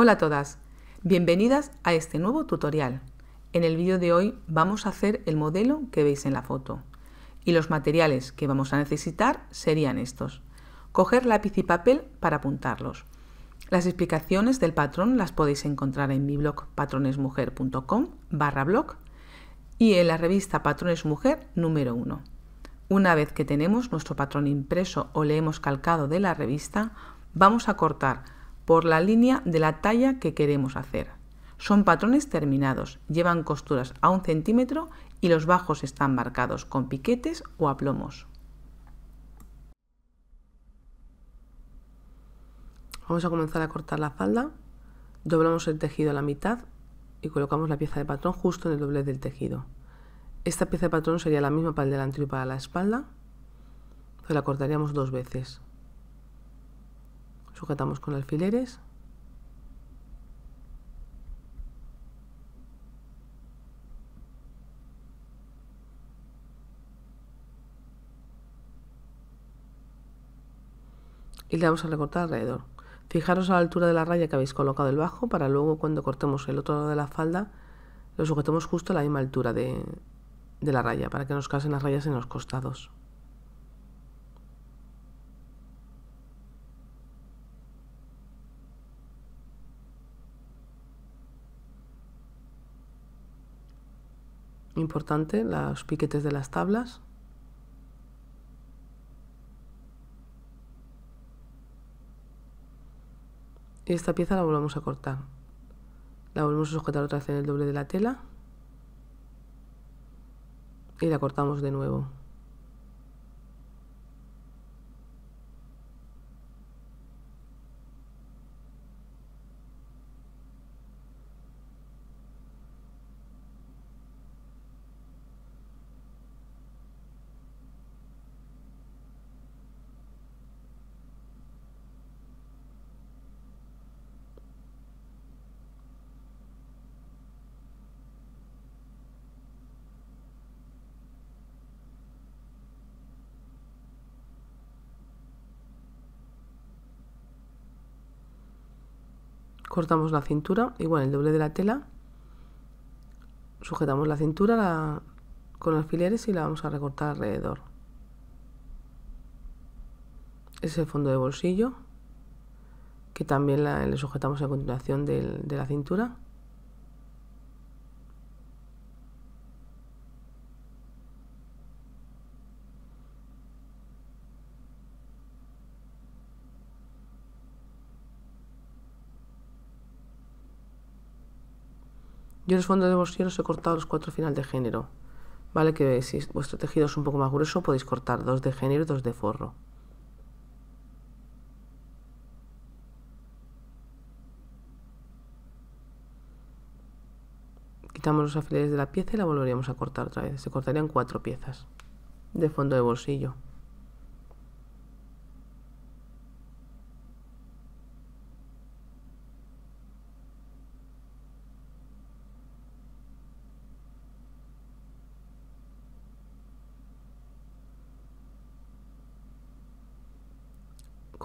Hola a todas, bienvenidas a este nuevo tutorial. En el vídeo de hoy vamos a hacer el modelo que veis en la foto y los materiales que vamos a necesitar serían estos. Coger lápiz y papel para apuntarlos. Las explicaciones del patrón las podéis encontrar en mi blog patronesmujer.com barra blog y en la revista Patrones Mujer número 1. Una vez que tenemos nuestro patrón impreso o le hemos calcado de la revista, vamos a cortar por la línea de la talla que queremos hacer. Son patrones terminados, llevan costuras a un centímetro y los bajos están marcados con piquetes o aplomos. Vamos a comenzar a cortar la falda, doblamos el tejido a la mitad y colocamos la pieza de patrón justo en el doblez del tejido. Esta pieza de patrón sería la misma para el delantero y para la espalda, Se la cortaríamos dos veces sujetamos con alfileres y le vamos a recortar alrededor. Fijaros a la altura de la raya que habéis colocado el bajo para luego cuando cortemos el otro lado de la falda lo sujetemos justo a la misma altura de, de la raya para que nos casen las rayas en los costados. importante, los piquetes de las tablas. Y esta pieza la volvemos a cortar. La volvemos a sujetar otra vez en el doble de la tela y la cortamos de nuevo. cortamos la cintura, igual el doble de la tela, sujetamos la cintura con alfileres y la vamos a recortar alrededor. Es el fondo de bolsillo, que también le sujetamos a continuación de la cintura. Yo en los fondos de bolsillo os he cortado los cuatro final de género. Vale que si vuestro tejido es un poco más grueso podéis cortar dos de género y dos de forro. Quitamos los afileres de la pieza y la volveríamos a cortar otra vez. Se cortarían cuatro piezas de fondo de bolsillo.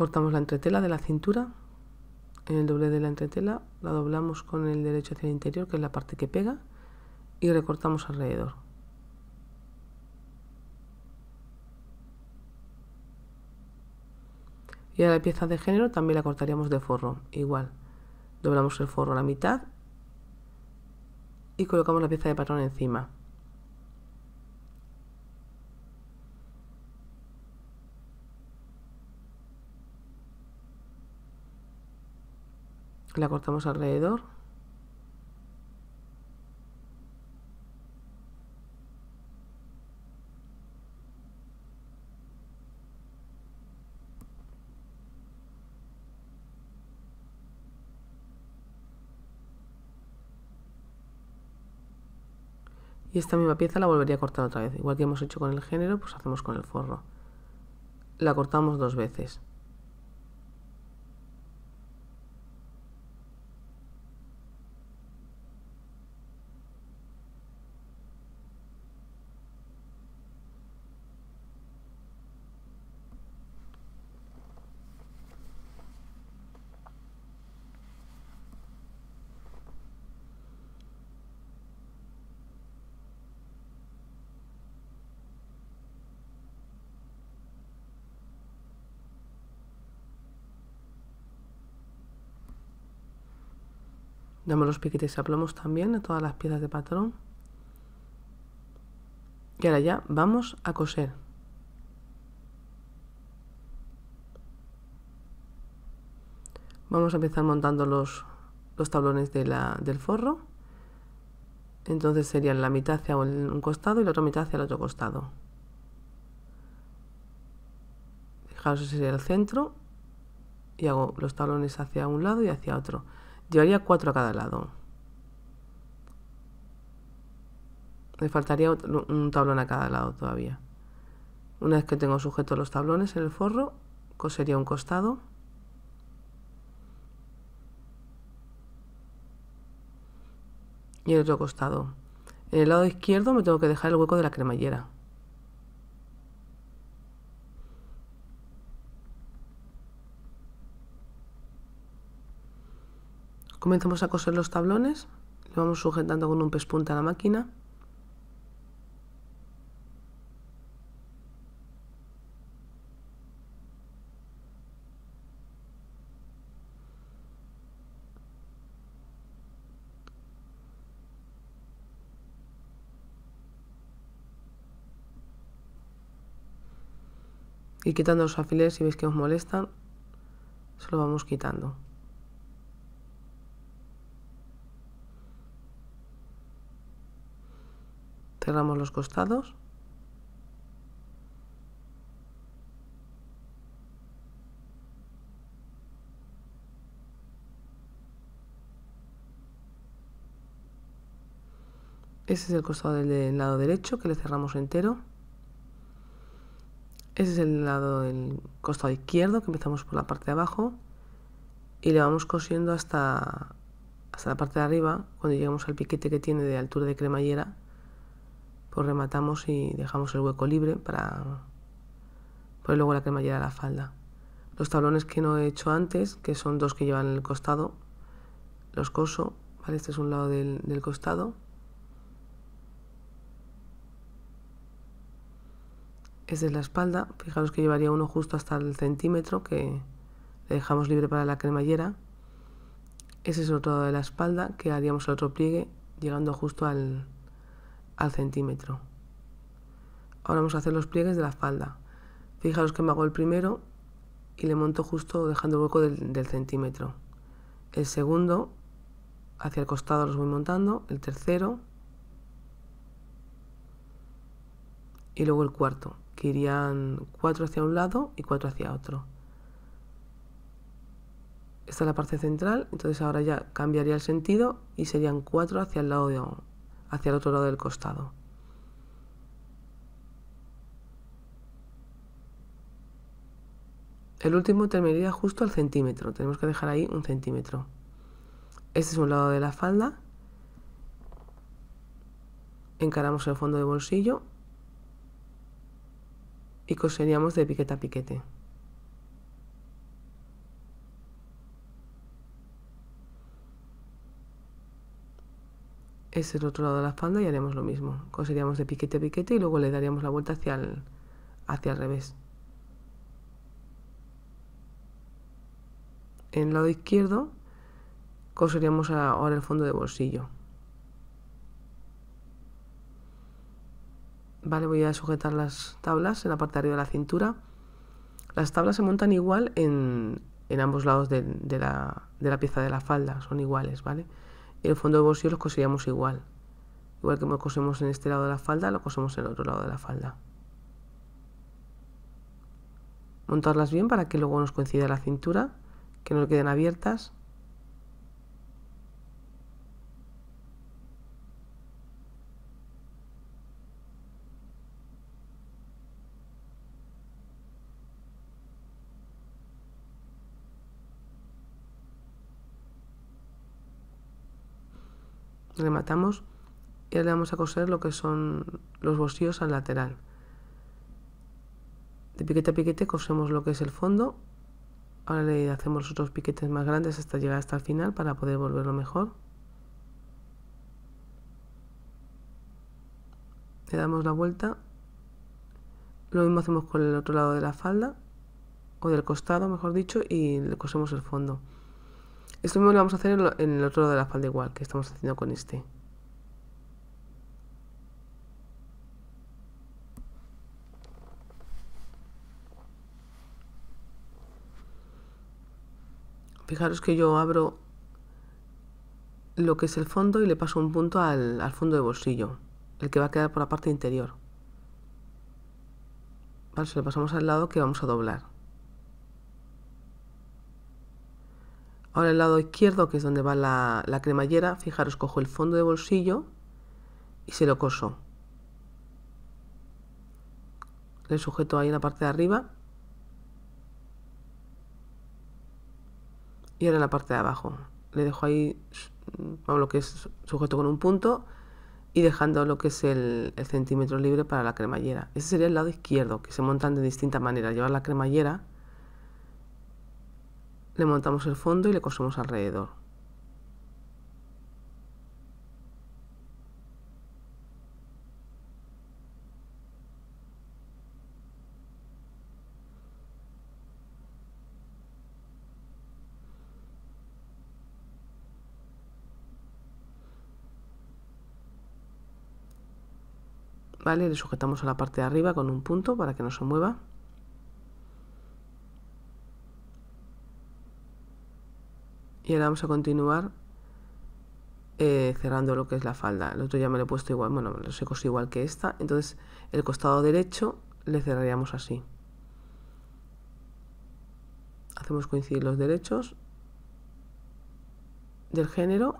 cortamos la entretela de la cintura, en el doble de la entretela la doblamos con el derecho hacia el interior, que es la parte que pega, y recortamos alrededor. Y a la pieza de género también la cortaríamos de forro, igual. Doblamos el forro a la mitad y colocamos la pieza de patrón encima. la cortamos alrededor y esta misma pieza la volvería a cortar otra vez igual que hemos hecho con el género pues hacemos con el forro la cortamos dos veces los piquetes y plomos también a todas las piezas de patrón. Y ahora ya vamos a coser. Vamos a empezar montando los, los tablones del forro. Entonces serían la mitad hacia un costado y la otra mitad hacia el otro costado. Fijaos, ese sería el centro y hago los tablones hacia un lado y hacia otro llevaría cuatro a cada lado. Me faltaría un tablón a cada lado todavía. Una vez que tengo sujetos los tablones en el forro, cosería un costado. Y el otro costado. En el lado izquierdo me tengo que dejar el hueco de la cremallera. Comenzamos a coser los tablones, lo vamos sujetando con un pespunte a la máquina. y quitando los afiles si veis que os molestan, se lo vamos quitando. cerramos los costados Ese es el costado del lado derecho que le cerramos entero. Ese es el lado del costado izquierdo que empezamos por la parte de abajo y le vamos cosiendo hasta, hasta la parte de arriba cuando llegamos al piquete que tiene de altura de cremallera pues rematamos y dejamos el hueco libre para poner pues luego la cremallera a la falda. Los tablones que no he hecho antes, que son dos que llevan el costado, los coso, Este es un lado del, del costado. este es la espalda, fijaros que llevaría uno justo hasta el centímetro que le dejamos libre para la cremallera. Ese es el otro lado de la espalda que haríamos el otro pliegue llegando justo al, al centímetro. Ahora vamos a hacer los pliegues de la falda. Fijaros que me hago el primero y le monto justo dejando el hueco del, centímetro. El segundo hacia el costado los voy montando, el tercero y luego el cuarto, que irían cuatro hacia un lado y cuatro hacia otro. Esta es la parte central, entonces ahora ya cambiaría el sentido y serían cuatro hacia el lado de hacia el otro lado del costado. El último terminaría justo al centímetro, tenemos que dejar ahí un centímetro. Este es un lado de la falda. Encaramos el fondo de bolsillo y coseríamos de piquete a piquete. es el otro lado de la falda y haremos lo mismo. Coseríamos de piquete a piquete y luego le daríamos la vuelta hacia el, hacia revés. En el lado izquierdo coseríamos ahora el fondo de bolsillo. Vale, voy a sujetar las tablas en la parte de arriba de la cintura. Las tablas se montan igual en, ambos lados de, la, pieza de la falda, son iguales, ¿vale? vale el fondo de bolsillo los coseríamos igual. Igual que nos cosemos en este lado de la falda, lo cosemos en el otro lado de la falda. Montarlas bien para que luego nos coincida la cintura, que no queden abiertas rematamos y ahora le vamos a coser lo que son los bolsillos al lateral de piquete a piquete cosemos lo que es el fondo ahora le hacemos otros piquetes más grandes hasta llegar hasta el final para poder volverlo mejor le damos la vuelta lo mismo hacemos con el otro lado de la falda o del costado mejor dicho y le cosemos el fondo esto mismo lo vamos a hacer en, el otro lado de la falda igual que estamos haciendo con este. Fijaros que yo abro lo que es el fondo y le paso un punto al, fondo de bolsillo, el que va a quedar por la parte interior. Vale, se lo pasamos al lado que vamos a doblar. Ahora el lado izquierdo, que es donde va la, cremallera, fijaros, cojo el fondo de bolsillo y se lo coso. Le sujeto ahí en la parte de arriba y ahora en la parte de abajo. Le dejo ahí mm, lo que es sujeto con un punto y dejando lo que es el, centímetro libre para la cremallera. Ese sería el lado izquierdo, que se montan de distinta manera. Llevar la cremallera le montamos el fondo y le cosemos alrededor. ¿Vale? Le sujetamos a la parte de arriba con un punto para que no se mueva. Y ahora vamos a continuar eh, cerrando lo que es la falda. El otro ya me lo he puesto igual, bueno, lo he cosido igual que esta. Entonces el costado derecho le cerraríamos así. Hacemos coincidir los derechos del género.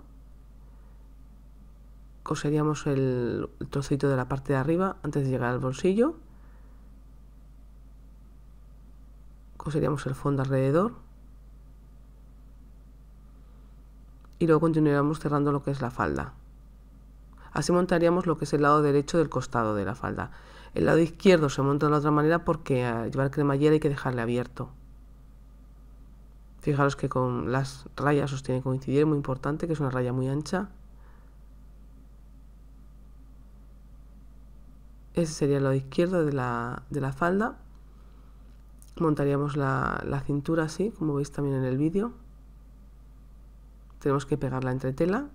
Coseríamos el trocito de la parte de arriba antes de llegar al bolsillo. Coseríamos el fondo alrededor. y luego continuaremos cerrando lo que es la falda. Así montaríamos lo que es el lado derecho del costado de la falda. El lado izquierdo se monta de la otra manera porque al llevar cremallera hay que dejarle abierto. Fijaros que con las rayas os tiene que coincidir, muy importante, que es una raya muy ancha. Ese sería el lado izquierdo de la, de la falda. Montaríamos la, la cintura así, como veis también en el vídeo tenemos que pegar la entretela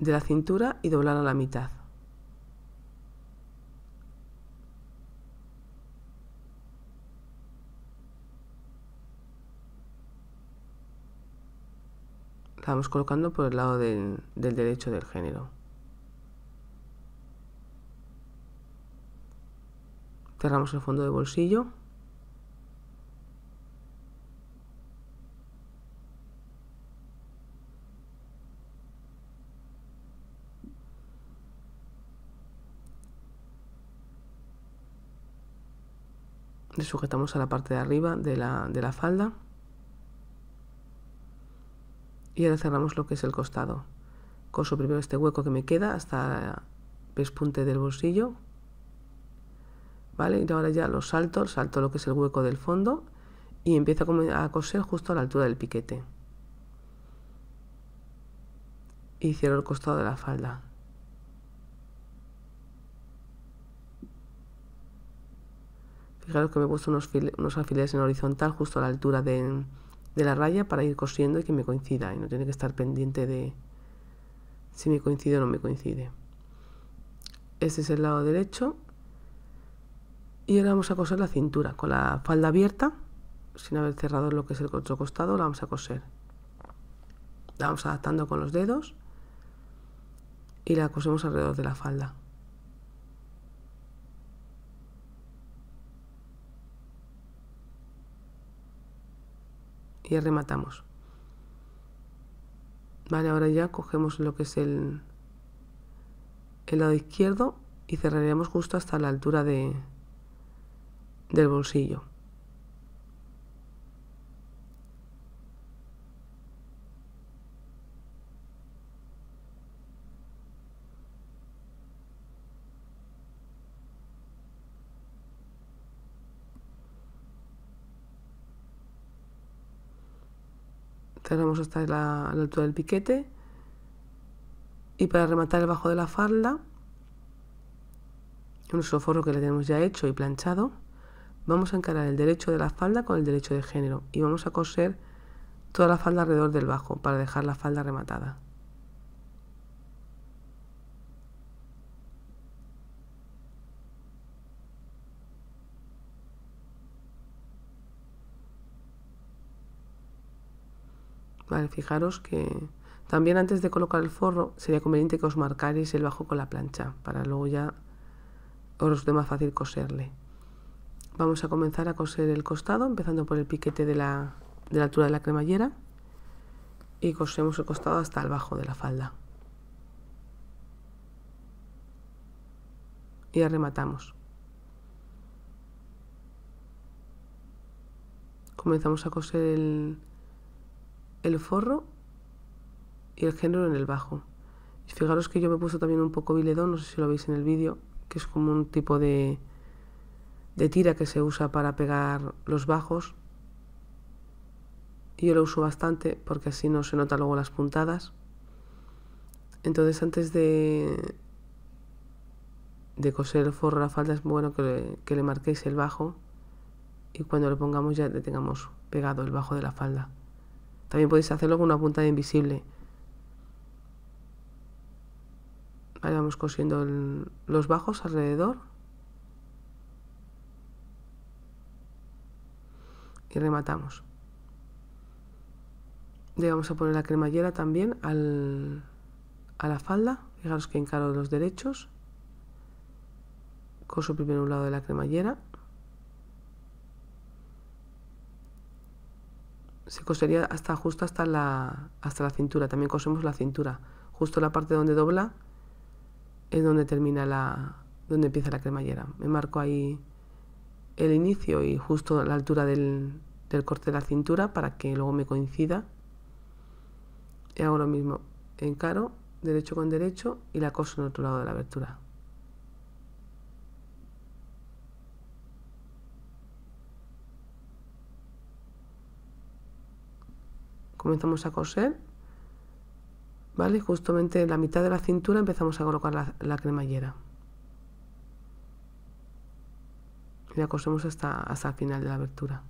de la cintura y doblarla a la mitad. La vamos colocando por el lado del, del derecho del género. Cerramos el fondo de bolsillo. le sujetamos a la parte de arriba de la, de la falda y ahora cerramos lo que es el costado. Coso primero este hueco que me queda hasta el pespunte del bolsillo. ¿Vale? Y ahora ya lo salto, salto lo que es el hueco del fondo y empiezo a coser justo a la altura del piquete. Y cierro el costado de la falda. Fijaros que me he puesto unos, unos en horizontal justo a la altura de, de la raya para ir cosiendo y que me coincida y no tiene que estar pendiente de si me coincide o no me coincide. Este es el lado derecho y ahora vamos a coser la cintura con la falda abierta sin haber cerrado lo que es el otro costado la vamos a coser. La vamos adaptando con los dedos y la cosemos alrededor de la falda. y rematamos. Vale, ahora ya cogemos lo que es el, el lado izquierdo y cerraremos justo hasta la altura de, del bolsillo. Cerramos hasta la, altura del piquete y para rematar el bajo de la falda un forro que le tenemos ya hecho y planchado vamos a encarar el derecho de la falda con el derecho de género y vamos a coser toda la falda alrededor del bajo para dejar la falda rematada Vale, fijaros que también antes de colocar el forro sería conveniente que os marcaréis el bajo con la plancha para luego ya os de más fácil coserle. Vamos a comenzar a coser el costado empezando por el piquete de la, de la altura de la cremallera y cosemos el costado hasta el bajo de la falda. Y arrematamos. Comenzamos a coser el, el forro y el género en el bajo. Y fijaros que yo me he puesto también un poco biledón, no sé si lo veis en el vídeo, que es como un tipo de, de tira que se usa para pegar los bajos. Y yo lo uso bastante porque así no se nota luego las puntadas. Entonces antes de, de coser el forro a la falda es bueno que le, que le marquéis el bajo y cuando lo pongamos ya le tengamos pegado el bajo de la falda. También podéis hacerlo con una punta de invisible. Ahí vamos cosiendo los bajos alrededor. Y rematamos. Le vamos a poner la cremallera también a la falda. Fijaros que encaro los derechos. Coso primero un lado de la cremallera se cosería hasta justo hasta la, hasta la cintura, también cosemos la cintura. Justo la parte donde dobla es donde termina la, donde empieza la cremallera. Me marco ahí el inicio y justo la altura del, corte de la cintura para que luego me coincida. Y hago lo mismo, encaro derecho con derecho y la coso en otro lado de la abertura. comenzamos a coser, ¿vale? Justamente en la mitad de la cintura empezamos a colocar la, cremallera. Y la cosemos hasta, hasta el final de la abertura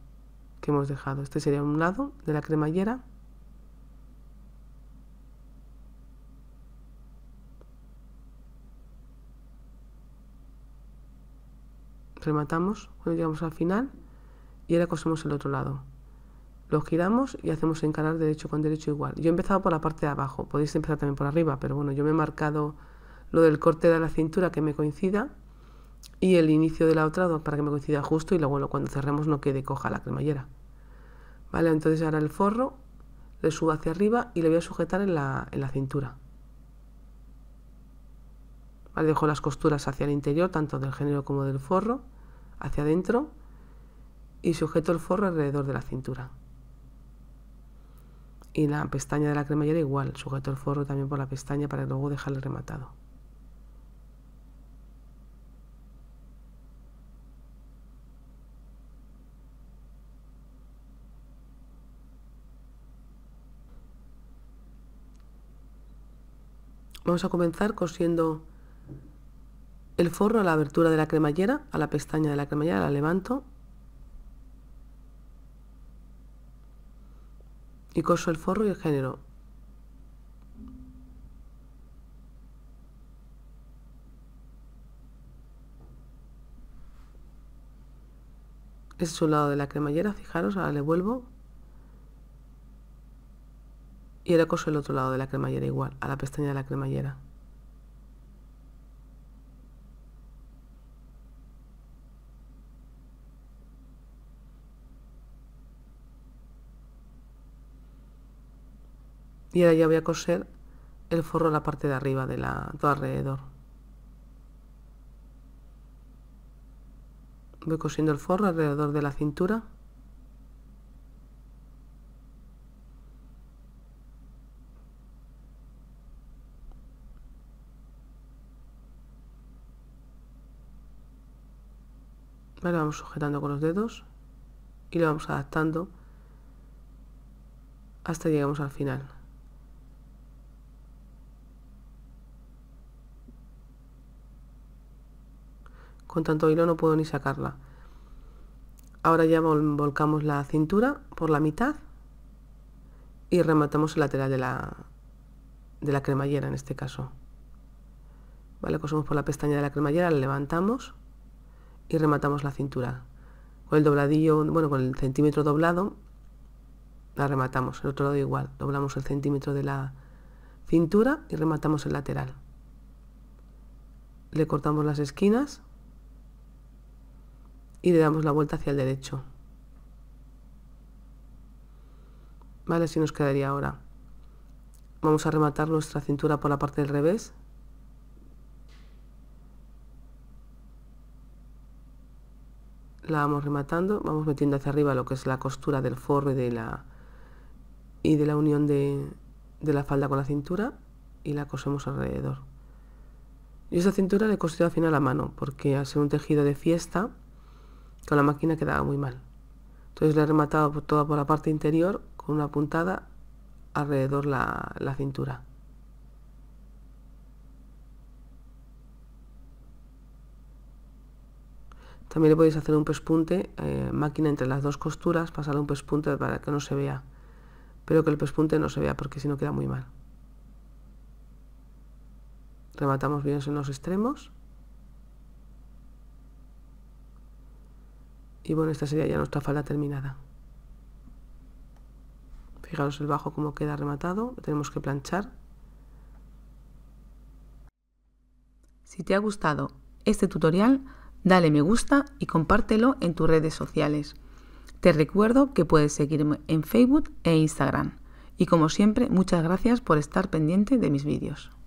que hemos dejado. Este sería un lado de la cremallera. Rematamos cuando llegamos al final y ahora cosemos el otro lado lo giramos y hacemos encarar derecho con derecho igual. Yo he empezado por la parte de abajo, podéis empezar también por arriba, pero bueno, yo me he marcado lo del corte de la cintura que me coincida y el inicio de la otra para que me coincida justo y luego cuando cerremos no quede coja la cremallera. Vale, entonces ahora el forro le subo hacia arriba y le voy a sujetar en la, en la cintura. dejo las costuras hacia el interior, tanto del género como del forro, hacia adentro y sujeto el forro alrededor de la cintura. Y la pestaña de la cremallera igual, sujeto el forro también por la pestaña para luego dejarle rematado. Vamos a comenzar cosiendo el forro a la abertura de la cremallera, a la pestaña de la cremallera, la levanto y coso el forro y el género. Este es un lado de la cremallera, fijaros, ahora le vuelvo. Y ahora coso el otro lado de la cremallera igual, a la pestaña de la cremallera. y ahora ya voy a coser el forro a la parte de arriba de la alrededor voy cosiendo el forro alrededor de la cintura Vale, vamos sujetando con los dedos y lo vamos adaptando hasta llegamos al final. tanto hilo no puedo ni sacarla. Ahora ya volcamos la cintura por la mitad y rematamos el lateral de la, de la cremallera en este caso. Vale, cosemos por la pestaña de la cremallera, la levantamos y rematamos la cintura. Con el dobladillo, bueno, con el centímetro doblado, la rematamos. El otro lado igual, doblamos el centímetro de la cintura y rematamos el lateral. Le cortamos las esquinas y le damos la vuelta hacia el derecho. Vale, así nos quedaría ahora. Vamos a rematar nuestra cintura por la parte del revés. La vamos rematando, vamos metiendo hacia arriba lo que es la costura del forro y de la, y de la unión de, la falda con la cintura y la cosemos alrededor. Y esa cintura le he al final a mano, porque ha ser un tejido de fiesta, con la máquina quedaba muy mal. Entonces le he rematado por toda por la parte interior con una puntada alrededor la, la cintura. También le podéis hacer un pespunte, eh, máquina entre las dos costuras, pasar un pespunte para que no se vea, pero que el pespunte no se vea porque si no queda muy mal. Rematamos bien en los extremos. Y bueno, esta sería ya nuestra falda terminada. Fijaros el bajo como queda rematado, lo tenemos que planchar. Si te ha gustado este tutorial, dale me gusta y compártelo en tus redes sociales. Te recuerdo que puedes seguirme en Facebook e Instagram. Y como siempre, muchas gracias por estar pendiente de mis vídeos.